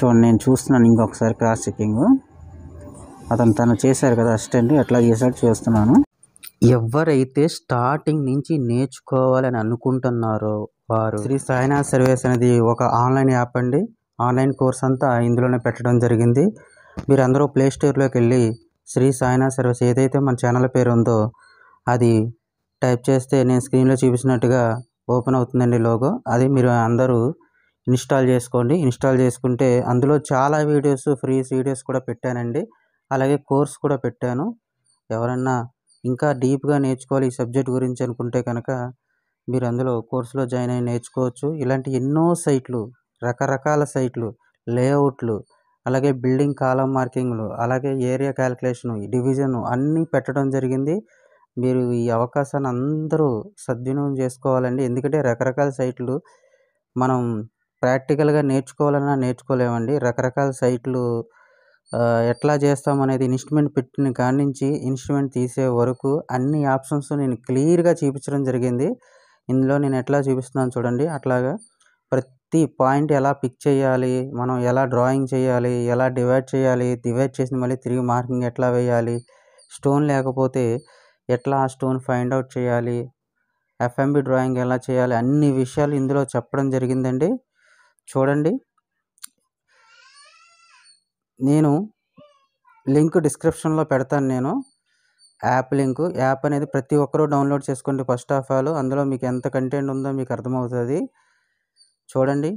చూడండి నేను చూస్తున్నాను ఇంకొకసారి క్రాస్ చెక్కింగ్ అతను తను చేశారు కదా అసిస్టెంట్ ఎట్లా చేశాడు చేస్తున్నాను ఎవరైతే స్టార్టింగ్ నుంచి నేర్చుకోవాలని అనుకుంటున్నారో వారు శ్రీ సాయినాథ్ సర్వీస్ అనేది ఒక ఆన్లైన్ యాప్ అండి ఆన్లైన్ కోర్స్ అంతా ఇందులోనే పెట్టడం జరిగింది మీరు అందరూ ప్లేస్టోర్లోకి వెళ్ళి శ్రీ సాయినాథ్ సర్వీస్ ఏదైతే మన ఛానల్ పేరు ఉందో అది టైప్ చేస్తే నేను స్క్రీన్లో చూపించినట్టుగా ఓపెన్ అవుతుందండి లోగో అది మీరు అందరూ ఇన్స్టాల్ చేసుకోండి ఇన్స్టాల్ చేసుకుంటే అందులో చాలా వీడియోస్ ఫ్రీ వీడియోస్ కూడా పెట్టానండి అలాగే కోర్స్ కూడా పెట్టాను ఎవరన్నా ఇంకా డీప్గా నేర్చుకోవాలి ఈ సబ్జెక్ట్ గురించి అనుకుంటే కనుక మీరు అందులో కోర్సులో జాయిన్ అయ్యి నేర్చుకోవచ్చు ఇలాంటి ఎన్నో సైట్లు రకరకాల సైట్లు లేఅవుట్లు అలాగే బిల్డింగ్ కాలం మార్కింగ్లు అలాగే ఏరియా క్యాలిక్యులేషను డివిజను అన్నీ పెట్టడం జరిగింది మీరు ఈ అవకాశాన్ని అందరూ సద్వినియోగం చేసుకోవాలండి ఎందుకంటే రకరకాల సైట్లు మనం ప్రాక్టికల్గా నేర్చుకోవాలన్నా నేర్చుకోలేమండి రకరకాల సైట్లు ఎట్లా చేస్తాం అనేది ఇన్స్ట్రుమెంట్ పెట్టిన కాడ నుంచి ఇన్స్ట్రుమెంట్ తీసే వరకు అన్ని ఆప్షన్స్ నేను క్లియర్గా చూపించడం జరిగింది ఇందులో నేను ఎట్లా చూపిస్తున్నాను చూడండి అట్లాగా ప్రతి పాయింట్ ఎలా పిక్ చేయాలి మనం ఎలా డ్రాయింగ్ చేయాలి ఎలా డివైడ్ చేయాలి డివైడ్ చేసి మళ్ళీ తిరిగి మార్కింగ్ ఎట్లా వేయాలి స్టోన్ లేకపోతే ఎట్లా ఆ స్టోన్ ఫైండ్ అవుట్ చేయాలి ఎఫ్ఎంబి డ్రాయింగ్ ఎలా చేయాలి అన్ని విషయాలు ఇందులో చెప్పడం జరిగిందండి చూడండి నేను లింక్ డిస్క్రిప్షన్లో పెడతాను నేను యాప్ లింక్ యాప్ అనేది ప్రతి ఒక్కరూ డౌన్లోడ్ చేసుకోండి ఫస్ట్ ఆఫ్ ఆల్ అందులో మీకు ఎంత కంటెంట్ ఉందో మీకు అర్థమవుతుంది చూడండి